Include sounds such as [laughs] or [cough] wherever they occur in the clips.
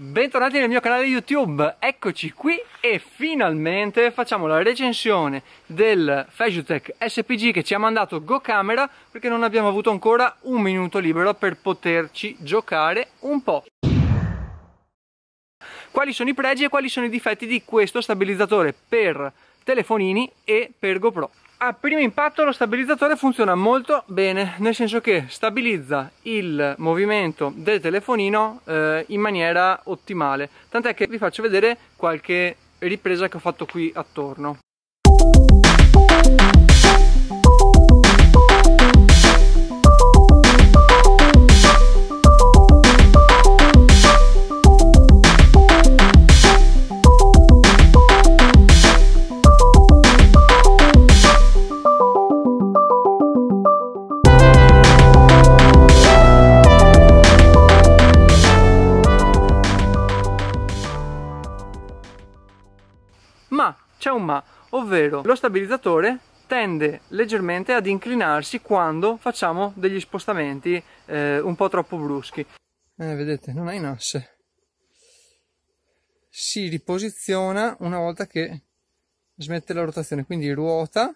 Bentornati nel mio canale YouTube, eccoci qui e finalmente facciamo la recensione del Fegitech SPG che ci ha mandato GoCamera perché non abbiamo avuto ancora un minuto libero per poterci giocare un po' quali sono i pregi e quali sono i difetti di questo stabilizzatore per telefonini e per GoPro a primo impatto lo stabilizzatore funziona molto bene, nel senso che stabilizza il movimento del telefonino eh, in maniera ottimale, tant'è che vi faccio vedere qualche ripresa che ho fatto qui attorno. c'è un ma, ovvero lo stabilizzatore tende leggermente ad inclinarsi quando facciamo degli spostamenti eh, un po' troppo bruschi. Eh, vedete, non è in asse. Si riposiziona una volta che smette la rotazione, quindi ruota,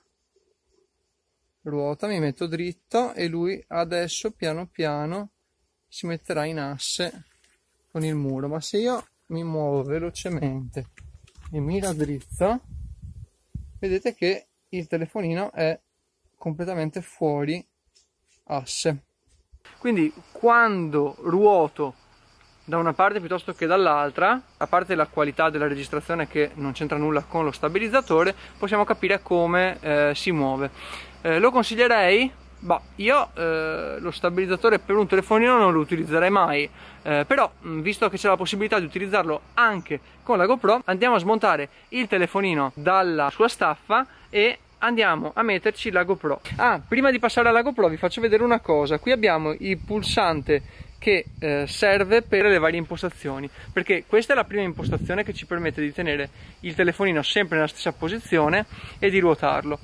ruota, mi metto dritto e lui adesso piano piano si metterà in asse con il muro. Ma se io mi muovo velocemente e mi raddrizzo, vedete che il telefonino è completamente fuori asse quindi quando ruoto da una parte piuttosto che dall'altra, a parte la qualità della registrazione che non c'entra nulla con lo stabilizzatore, possiamo capire come eh, si muove. Eh, lo consiglierei Bah, io eh, lo stabilizzatore per un telefonino non lo utilizzerei mai, eh, però mm, visto che c'è la possibilità di utilizzarlo anche con la GoPro, andiamo a smontare il telefonino dalla sua staffa e andiamo a metterci la GoPro. Ah, prima di passare alla GoPro vi faccio vedere una cosa, qui abbiamo il pulsante che eh, serve per le varie impostazioni perché questa è la prima impostazione che ci permette di tenere il telefonino sempre nella stessa posizione e di ruotarlo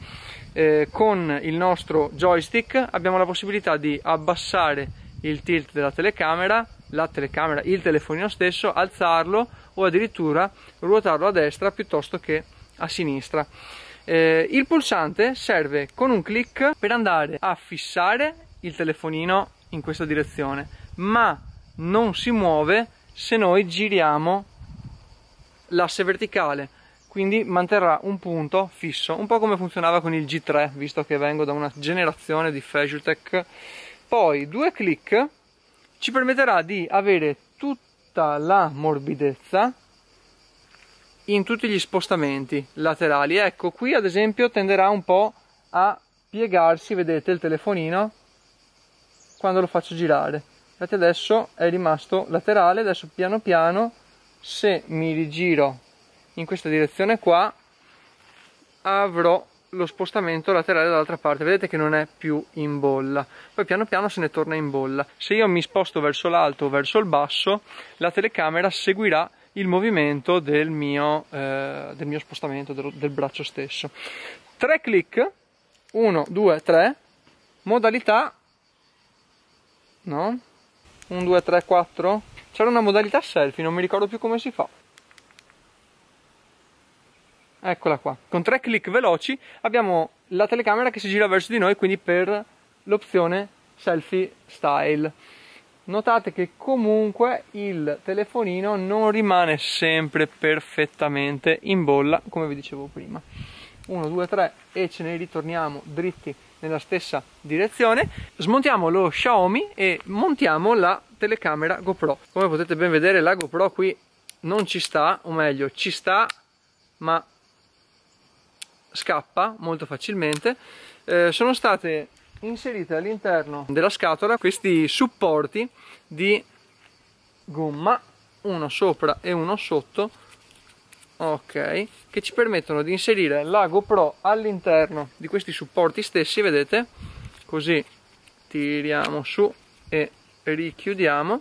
eh, con il nostro joystick abbiamo la possibilità di abbassare il tilt della telecamera, la telecamera, il telefonino stesso, alzarlo o addirittura ruotarlo a destra piuttosto che a sinistra. Eh, il pulsante serve con un clic per andare a fissare il telefonino in questa direzione, ma non si muove se noi giriamo l'asse verticale quindi manterrà un punto fisso, un po' come funzionava con il G3, visto che vengo da una generazione di Fasultech. Poi due click ci permetterà di avere tutta la morbidezza in tutti gli spostamenti laterali. Ecco, qui ad esempio tenderà un po' a piegarsi, vedete il telefonino, quando lo faccio girare. Infatti adesso è rimasto laterale, adesso piano piano se mi rigiro in questa direzione qua avrò lo spostamento laterale dall'altra parte vedete che non è più in bolla poi piano piano se ne torna in bolla se io mi sposto verso l'alto o verso il basso la telecamera seguirà il movimento del mio, eh, del mio spostamento del, del braccio stesso tre clic 1 2 3 modalità no 1 2 3 4 c'era una modalità selfie non mi ricordo più come si fa Eccola qua. Con tre clic veloci abbiamo la telecamera che si gira verso di noi, quindi per l'opzione selfie style. Notate che comunque il telefonino non rimane sempre perfettamente in bolla, come vi dicevo prima. 1, 2, 3 e ce ne ritorniamo dritti nella stessa direzione. Smontiamo lo Xiaomi e montiamo la telecamera GoPro. Come potete ben vedere la GoPro qui non ci sta, o meglio ci sta, ma scappa molto facilmente eh, sono state inserite all'interno della scatola questi supporti di gomma uno sopra e uno sotto ok che ci permettono di inserire la GoPro all'interno di questi supporti stessi vedete così tiriamo su e richiudiamo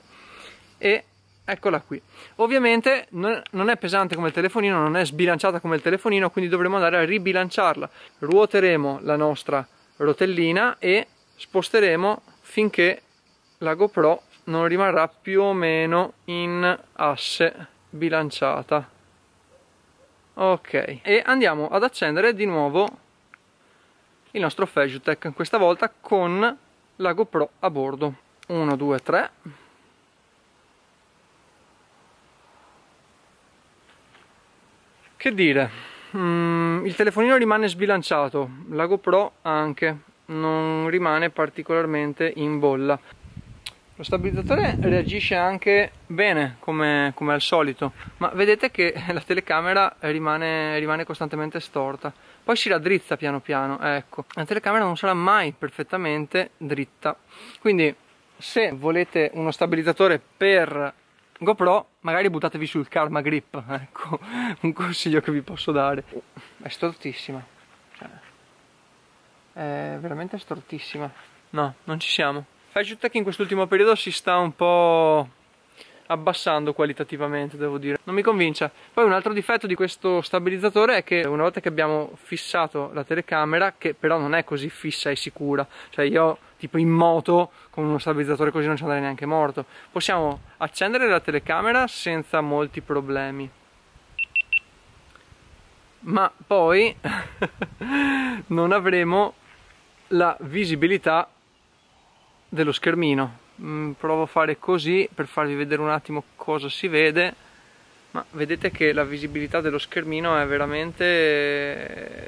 e eccola qui ovviamente non è pesante come il telefonino non è sbilanciata come il telefonino quindi dovremo andare a ribilanciarla ruoteremo la nostra rotellina e sposteremo finché la GoPro non rimarrà più o meno in asse bilanciata ok e andiamo ad accendere di nuovo il nostro Fejutech questa volta con la GoPro a bordo 1 2 3 che dire mm, il telefonino rimane sbilanciato la GoPro anche non rimane particolarmente in bolla lo stabilizzatore reagisce anche bene come, come, al solito ma vedete che [laughs] la telecamera rimane, rimane, costantemente storta poi si raddrizza piano piano ecco la telecamera non sarà mai perfettamente dritta quindi se volete uno stabilizzatore per GoPro magari buttatevi sul Karma Grip, [laughs] ecco un consiglio che vi posso dare. È stortissima, cioè, è veramente stortissima. No, non ci siamo. Fai che in quest'ultimo periodo si sta un po' abbassando qualitativamente devo dire non mi convince poi un altro difetto di questo stabilizzatore è che una volta che abbiamo fissato la telecamera che però non è così fissa e sicura cioè io tipo in moto con uno stabilizzatore così non ci andrei neanche morto possiamo accendere la telecamera senza molti problemi ma poi [laughs] non avremo la visibilità dello schermino mm, provo a fare così per farvi vedere un attimo cosa si vede ma vedete che la visibilità dello schermino è veramente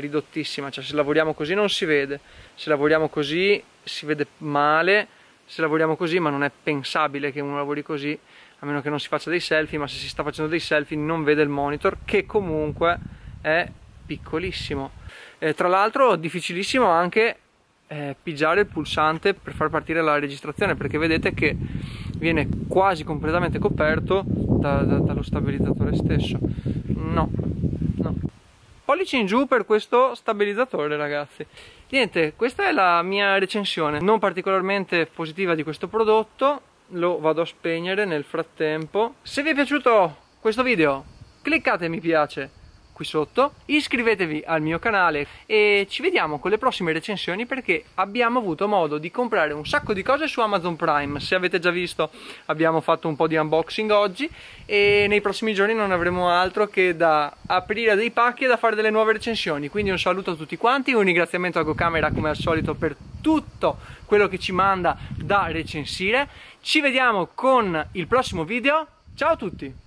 ridottissima, cioè se lavoriamo così non si vede, se lavoriamo così si vede male, se lavoriamo così ma non è pensabile che uno lavori così, a meno che non si faccia dei selfie, ma se si sta facendo dei selfie non vede il monitor che comunque è piccolissimo. Eh, tra l'altro difficilissimo anche eh, pigiare il pulsante per far partire la registrazione perché vedete che viene quasi completamente coperto da, da, dallo stabilizzatore stesso. No, pollice in giù per questo stabilizzatore ragazzi niente questa è la mia recensione non particolarmente positiva di questo prodotto lo vado a spegnere nel frattempo se vi è piaciuto questo video cliccate mi piace qui sotto, iscrivetevi al mio canale e ci vediamo con le prossime recensioni perché abbiamo avuto modo di comprare un sacco di cose su Amazon Prime, se avete già visto abbiamo fatto un po' di unboxing oggi e nei prossimi giorni non avremo altro che da aprire dei pacchi e da fare delle nuove recensioni, quindi un saluto a tutti quanti, un ringraziamento a GoCamera come al solito per tutto quello che ci manda da recensire, ci vediamo con il prossimo video, ciao a tutti!